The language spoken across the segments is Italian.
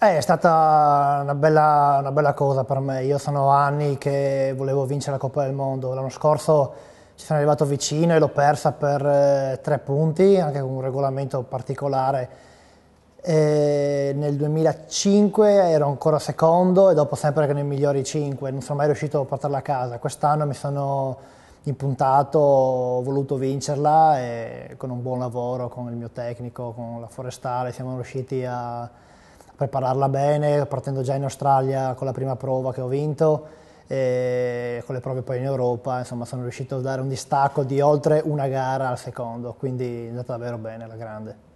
Eh, è stata una bella, una bella, cosa per me, io sono anni che volevo vincere la Coppa del Mondo, l'anno scorso ci sono arrivato vicino e l'ho persa per eh, tre punti, anche con un regolamento particolare. E nel 2005 ero ancora secondo e dopo sempre che nei migliori cinque. non sono mai riuscito a portarla a casa. Quest'anno mi sono impuntato, ho voluto vincerla e con un buon lavoro, con il mio tecnico, con la forestale, siamo riusciti a prepararla bene, partendo già in Australia con la prima prova che ho vinto e con le prove poi in Europa, insomma sono riuscito a dare un distacco di oltre una gara al secondo, quindi è andata davvero bene la grande.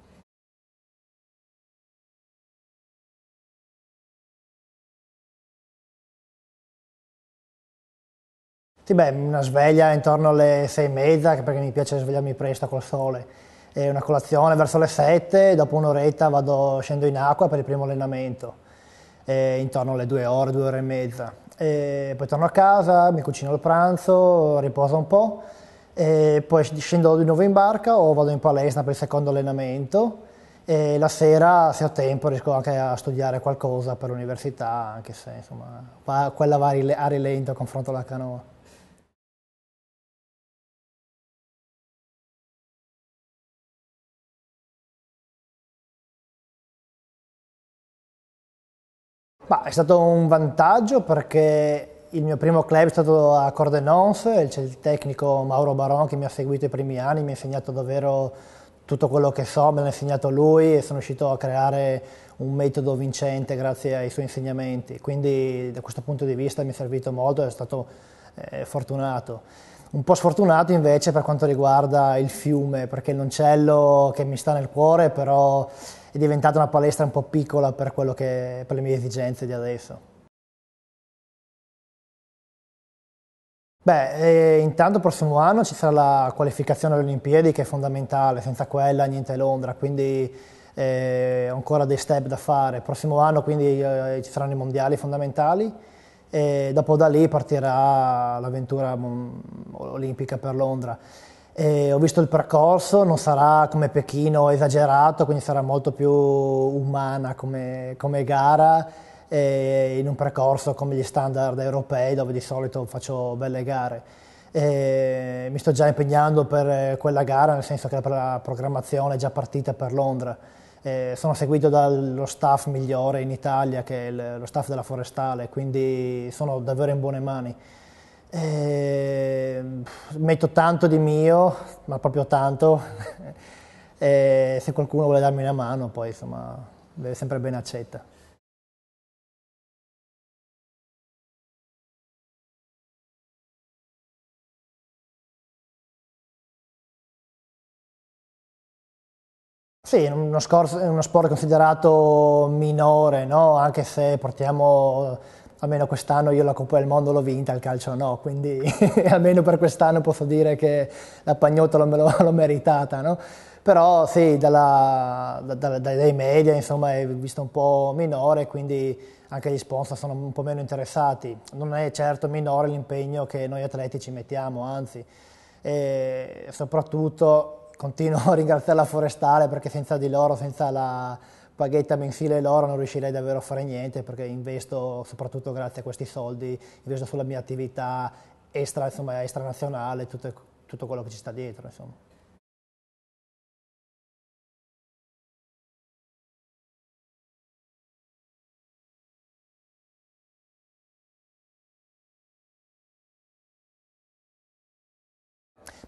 Sì, beh, una sveglia intorno alle sei e mezza, perché mi piace svegliarmi presto col sole eh, una colazione verso le 7, dopo un'oretta vado, scendo in acqua per il primo allenamento, eh, intorno alle 2 ore, 2 ore e mezza. E eh, poi torno a casa, mi cucino il pranzo, riposo un po', poi scendo di nuovo in barca o vado in palestra per il secondo allenamento e la sera, se ho tempo, riesco anche a studiare qualcosa per l'università, anche se insomma, quella va a rilento a confronto alla canoa. Ma è stato un vantaggio perché il mio primo club è stato a Cordenons, c'è il tecnico Mauro Baron che mi ha seguito i primi anni, mi ha insegnato davvero tutto quello che so, me l'ha insegnato lui e sono riuscito a creare un metodo vincente grazie ai suoi insegnamenti. Quindi da questo punto di vista mi è servito molto, è stato eh, fortunato. Un po' sfortunato invece per quanto riguarda il fiume, perché il l'oncello che mi sta nel cuore, però è diventata una palestra un po' piccola per, che, per le mie esigenze di adesso. Beh, intanto il prossimo anno ci sarà la qualificazione alle Olimpiadi che è fondamentale, senza quella niente Londra, quindi ho eh, ancora dei step da fare. Il prossimo anno quindi eh, ci saranno i mondiali fondamentali e dopo da lì partirà l'avventura mm, olimpica per Londra. Eh, ho visto il percorso, non sarà come Pechino esagerato, quindi sarà molto più umana come, come gara, eh, in un percorso come gli standard europei dove di solito faccio belle gare. Eh, mi sto già impegnando per eh, quella gara, nel senso che la programmazione è già partita per Londra. Eh, sono seguito dallo staff migliore in Italia, che è il, lo staff della Forestale, quindi sono davvero in buone mani. Eh, metto tanto di mio, ma proprio tanto. eh, se qualcuno vuole darmi una mano, poi insomma, sempre ben accetta. Sì, è uno, uno, sport considerato minore, no? anche se portiamo, almeno quest'anno io la Coppa del Mondo l'ho vinta, il calcio no, quindi almeno per quest'anno posso dire che la pagnotta l'ho, meritata. No? Però sì, dalla, da, dai media insomma, è visto un po' minore, quindi anche gli sponsor sono un po' meno interessati. Non è certo minore l'impegno che noi atleti ci mettiamo, anzi, e soprattutto continuo a ringraziare la forestale perché senza di loro, senza la paghetta mensile loro non riuscirei davvero a fare niente perché investo soprattutto grazie a questi soldi, investo sulla mia attività extra, insomma, extranazionale, tutto, tutto quello che ci sta dietro. Insomma.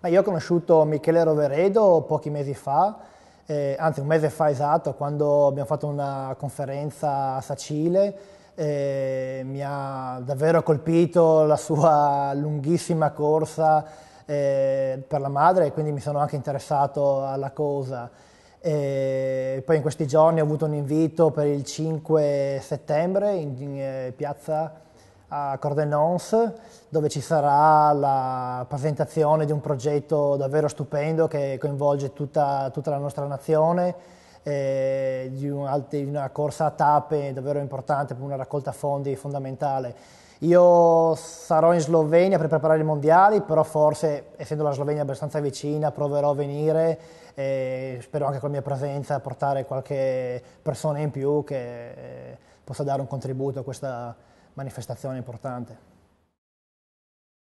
Ma io ho conosciuto Michele Roveredo pochi mesi fa, eh, anzi un mese fa esatto, quando abbiamo fatto una conferenza a Sacile, eh, mi ha davvero colpito la sua lunghissima corsa eh, per la madre e quindi mi sono anche interessato alla cosa. E poi in questi giorni ho avuto un invito per il 5 settembre in, in eh, piazza a Cordenons dove ci sarà la presentazione di un progetto davvero stupendo che coinvolge tutta, tutta la nostra nazione, eh, di una corsa a tappe davvero importante per una raccolta fondi fondamentale. Io sarò in Slovenia per preparare i mondiali, però forse, essendo la Slovenia abbastanza vicina, proverò a venire e spero anche con la mia presenza portare qualche persona in più che eh, possa dare un contributo a questa, manifestazione importante.